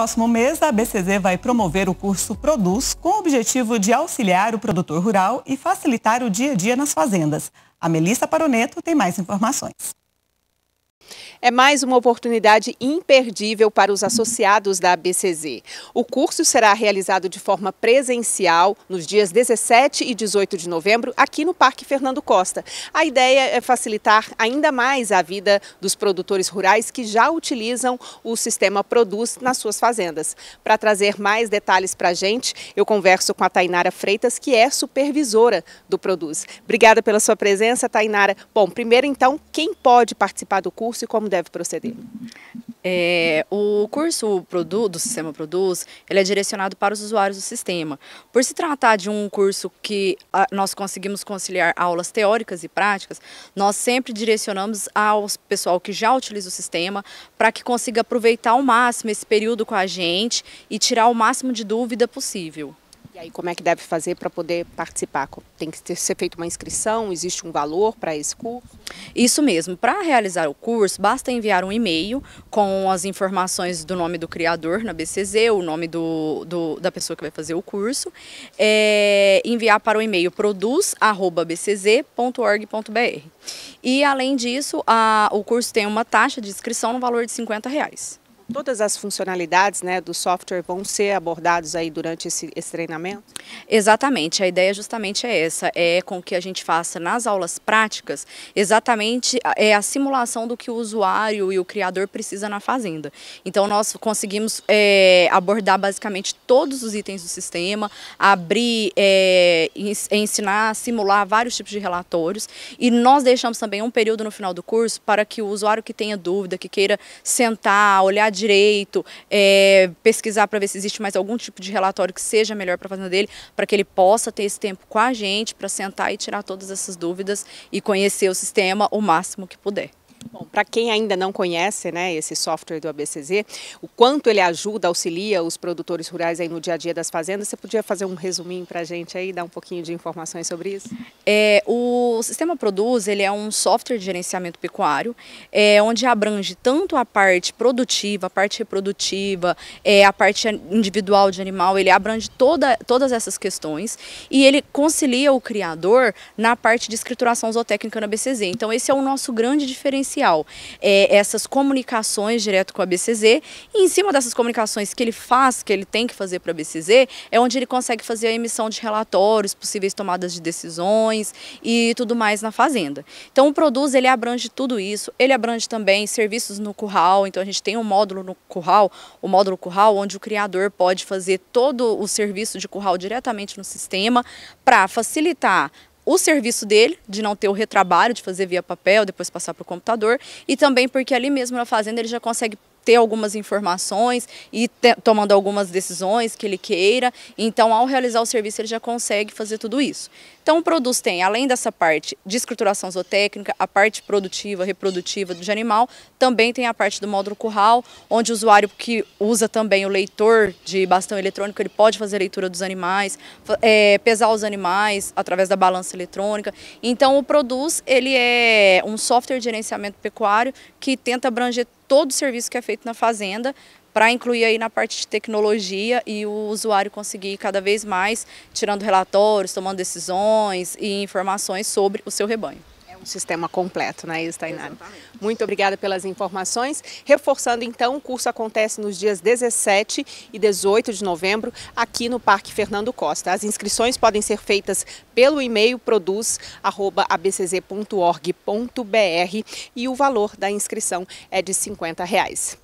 próximo mês, a BCZ vai promover o curso Produz com o objetivo de auxiliar o produtor rural e facilitar o dia a dia nas fazendas. A Melissa Paroneto tem mais informações. É mais uma oportunidade imperdível para os associados da ABCZ. O curso será realizado de forma presencial nos dias 17 e 18 de novembro aqui no Parque Fernando Costa. A ideia é facilitar ainda mais a vida dos produtores rurais que já utilizam o sistema Produz nas suas fazendas. Para trazer mais detalhes para a gente, eu converso com a Tainara Freitas, que é supervisora do Produz. Obrigada pela sua presença, Tainara. Bom, primeiro então, quem pode participar do curso curso e como deve proceder? É, o curso Produ, do Sistema Produz, ele é direcionado para os usuários do sistema. Por se tratar de um curso que a, ah, nós conseguimos conciliar aulas teóricas e práticas, nós sempre direcionamos ao pessoal que já utiliza o sistema para que consiga aproveitar ao máximo esse período com a gente e tirar o máximo de dúvida possível. E aí como é que deve fazer para poder participar? Tem que ter, ser feita uma inscrição? Existe um valor para esse curso? Isso mesmo. Para realizar o curso, basta enviar um e-mail com as informações do nome do criador na BCZ, o nome do, do da pessoa que vai fazer o curso, é, enviar para o e-mail produz.bcz.org.br. E além disso, a, o curso tem uma taxa de inscrição no valor de 50 reais. Todas as funcionalidades né, do software vão ser abordadas aí durante esse, esse treinamento? Exatamente, a ideia justamente é essa, é com que a gente faça nas aulas práticas exatamente a, é a simulação do que o usuário e o criador precisa na fazenda. Então nós conseguimos é, abordar basicamente todos os itens do sistema, abrir, é, ensinar, simular vários tipos de relatórios e nós deixamos também um período no final do curso para que o usuário que tenha dúvida, que queira sentar, olhar de direito, é, pesquisar para ver se existe mais algum tipo de relatório que seja melhor para a fazenda dele, para que ele possa ter esse tempo com a gente, para sentar e tirar todas essas dúvidas e conhecer o sistema o máximo que puder. Bom, para quem ainda não conhece né, esse software do ABCZ, o quanto ele ajuda, auxilia os produtores rurais aí no dia a dia das fazendas, você podia fazer um resuminho para a gente aí, dar um pouquinho de informações sobre isso? É, o Sistema Produz ele é um software de gerenciamento pecuário, é, onde abrange tanto a parte produtiva, a parte reprodutiva, é, a parte individual de animal, ele abrange toda, todas essas questões e ele concilia o criador na parte de escrituração zootécnica na BCZ. Então esse é o nosso grande diferencial é, essas comunicações direto com a BCZ e em cima dessas comunicações que ele faz, que ele tem que fazer para a BCZ, é onde ele consegue fazer a emissão de relatórios, possíveis tomadas de decisões e tudo mais na fazenda. Então o Produz ele abrange tudo isso, ele abrange também serviços no curral, então a gente tem um módulo no curral, o módulo curral onde o criador pode fazer todo o serviço de curral diretamente no sistema para facilitar o serviço dele, de não ter o retrabalho, de fazer via papel, depois passar para o computador, e também porque ali mesmo na fazenda ele já consegue ter algumas informações e te, tomando algumas decisões que ele queira. Então, ao realizar o serviço, ele já consegue fazer tudo isso. Então o Produz tem, além dessa parte de escrituração zootécnica, a parte produtiva, reprodutiva do animal, também tem a parte do módulo curral, onde o usuário que usa também o leitor de bastão eletrônico, ele pode fazer leitura dos animais, é, pesar os animais através da balança eletrônica. Então o Produz, ele é um software de gerenciamento pecuário que tenta abranger todo o serviço que é feito na fazenda, para incluir aí na parte de tecnologia e o usuário conseguir cada vez mais tirando relatórios, tomando decisões e informações sobre o seu rebanho é um sistema completo, né, isso, Muito obrigada pelas informações. Reforçando então, o curso acontece nos dias 17 e 18 de novembro aqui no Parque Fernando Costa. As inscrições podem ser feitas pelo e-mail produz@abcz.org.br e o valor da inscrição é de 50 reais.